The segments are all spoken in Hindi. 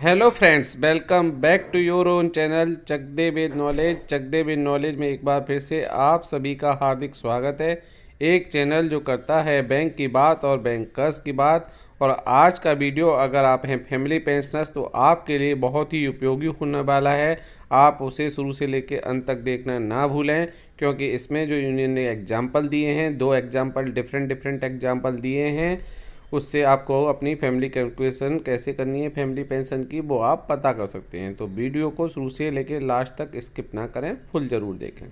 hello friends welcome back to your own channel Chakde with knowledge Chakde with knowledge में एक बार फिर से आप सभी का हार्दिक स्वागत है एक चैनल जो करता है बैंक की बात और बैंकर्स की बात और आज का वीडियो अगर आप हैं फैमिली पेंशनर्स तो आपके लिए बहुत ही उपयोगी होने वाला है आप उसे शुरू से लेकर अंत तक देखना ना भूलें क्योंकि इसमें जो यूनियन ने एग्जाम्पल दिए हैं दो एग्जाम्पल डिफरेंट डिफरेंट एग्जाम्पल दिए हैं उससे आपको अपनी फैमिली कैलकुलेशन कैसे करनी है फैमिली पेंशन की वो आप पता कर सकते हैं तो वीडियो को शुरू से लेकर लास्ट तक स्किप ना करें फुल ज़रूर देखें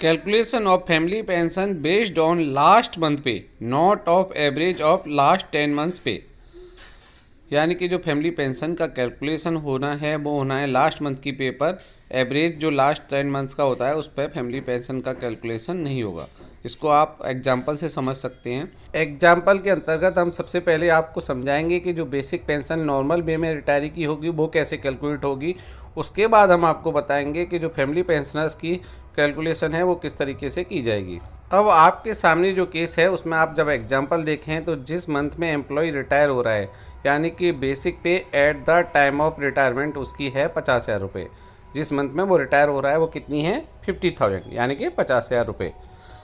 calculation of family pension based on last month pay not of average of last ten months pay यानी कि जो फैमिली पेंशन का कैलकुलेशन होना है वो होना है लास्ट मंथ की पेपर एवरेज जो लास्ट टेन मंथ्स का होता है उस पर फैमिली पेंशन का कैलकुलेशन नहीं होगा इसको आप एग्जाम्पल से समझ सकते हैं एग्जाम्पल के अंतर्गत हम सबसे पहले आपको समझाएंगे कि जो बेसिक पेंशन नॉर्मल वे में रिटायरी की होगी वो कैसे कैलकुलेट होगी उसके बाद हम आपको बताएंगे कि जो फैमिली पेंशनर्स की कैलकुलेशन है वो किस तरीके से की जाएगी अब आपके सामने जो केस है उसमें आप जब एग्जाम्पल देखें तो जिस मंथ में एम्प्लॉय रिटायर हो रहा है यानी कि basic pay at the time of retirement उसकी है पचास हज़ार रुपये जिस मंथ में वो रिटायर हो रहा है वो कितनी है फिफ्टी थाउजेंड यानी कि पचास हज़ार रुपये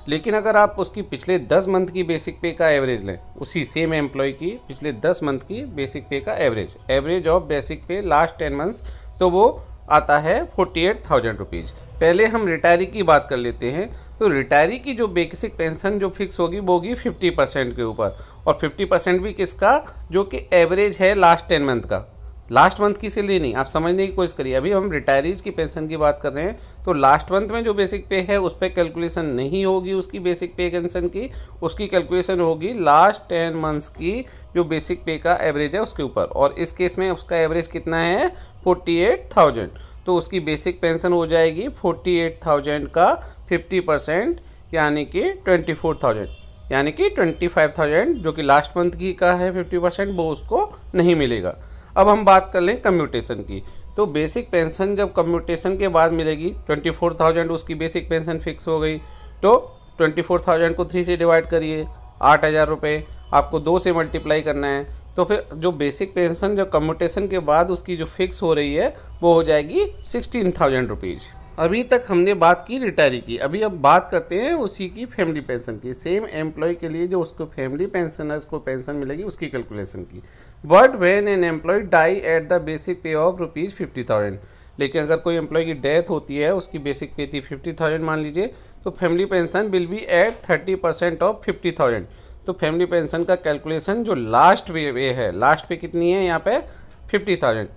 लेकिन अगर आप उसकी पिछले दस मंथ की बेसिक पे का एवरेज लें उसी सेम एम्प्लॉय की पिछले दस मंथ की बेसिक पे का average average of basic pay last ten months तो वो आता है फोर्टी एट थाउजेंड रुपीज़ पहले हम रिटायरी की बात कर लेते हैं तो रिटायरी की जो बेसिक पेंशन जो फिक्स होगी वो होगी फिफ्टी परसेंट के ऊपर और फिफ्टी परसेंट भी किसका जो कि एवरेज है लास्ट टेन मंथ का लास्ट मंथ की सैलरी नहीं आप समझने की कोशिश करिए अभी हम रिटायरीज की पेंशन की बात कर रहे हैं तो लास्ट मंथ में जो बेसिक पे है उस पर कैलकुलेशन नहीं होगी उसकी बेसिक पे पेंशन की उसकी कैलकुलेशन होगी लास्ट टेन मंथ्स की जो बेसिक पे का एवरेज है उसके ऊपर और इस केस में उसका एवरेज कितना है फोर्टी एट थाउजेंड तो उसकी बेसिक पेंशन हो जाएगी फोर्टी एट थाउजेंड का फिफ्टी परसेंट यानी कि ट्वेंटी फोर थाउजेंड यानी कि ट्वेंटी फाइव थाउजेंड जो कि लास्ट मंथ की का है फिफ्टी परसेंट वो उसको नहीं मिलेगा अब हम बात कर लें कम्यूटेशन की तो बेसिक पेंशन जब कम्यूटेशन के बाद मिलेगी ट्वेंटी फोर थाउजेंड उसकी बेसिक पेंशन फिक्स हो गई तो ट्वेंटी फोर थाउजेंड को थ्री से डिवाइड करिए आठ हज़ार रुपये आपको दो से मल्टीप्लाई करना है तो फिर जो बेसिक पेंशन जो कम्यूटेशन के बाद उसकी जो फिक्स हो रही है वो हो जाएगी सिक्सटीन थाउजेंड रुपीज़ अभी तक हमने बात की रिटायरी की अभी अब बात करते हैं उसी की फैमिली पेंशन की सेम एम्प्लॉय के लिए जो उसको फैमिली पेंशन है उसको पेंशन मिलेगी उसकी कैलकुलेशन की but when an employee die at the basic pay of rupees fifty thousand लेकिन अगर कोई एम्प्लॉय की डेथ होती है उसकी बेसिक पे थी फिफ्टी थाउजेंड मान लीजिए तो family pension will be at thirty percent of fifty thousand तो फैमिली पेंशन का कैलकुलेशन जो लास्ट वे है लास्ट पे कितनी है यहाँ पे फिफ्टी थाउजेंड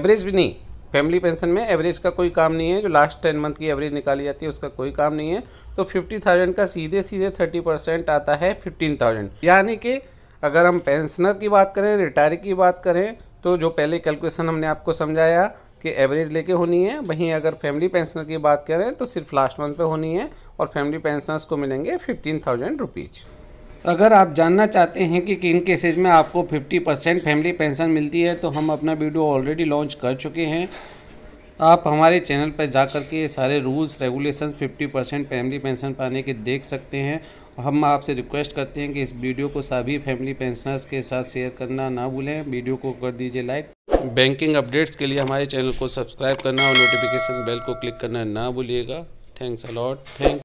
एवरेज भी नहीं फैमिली पेंशन में एवरेज का कोई काम नहीं है जो लास्ट टेन मंथ की एवरेज निकाली जाती है उसका कोई काम नहीं है तो फिफ्टी थाउजेंड का सीधे सीधे थर्टी परसेंट आता है फिफ्टीन थाउजेंड यानी कि अगर हम पेंशनर की बात करें रिटायर की बात करें तो जो पहले कैलकुलेशन हमने आपको समझाया कि एवरेज लेके होनी है वहीं अगर फैमिली पेंशनर की बात करें तो सिर्फ लास्ट मंथ पे होनी है और फैमिली पेंशनर्स को मिलेंगे फिफ्टीन थाउजेंड रुपीज़ अगर आप जानना चाहते हैं कि किन केसेज में आपको 50 परसेंट फैमिली पेंशन मिलती है तो हम अपना वीडियो ऑलरेडी लॉन्च कर चुके हैं आप हमारे चैनल पर जा कर के सारे rules regulations 50 percent family pension पाने के देख सकते हैं हम आपसे रिक्वेस्ट करते हैं कि इस वीडियो को सभी फैमिली पेंशनर्स के साथ शेयर करना ना भूलें वीडियो को कर दीजिए लाइक बैंकिंग अपडेट्स के लिए हमारे चैनल को सब्सक्राइब करना और नोटिफिकेशन बेल को क्लिक करना ना भूलिएगा थैंक्स अलॉट थैंक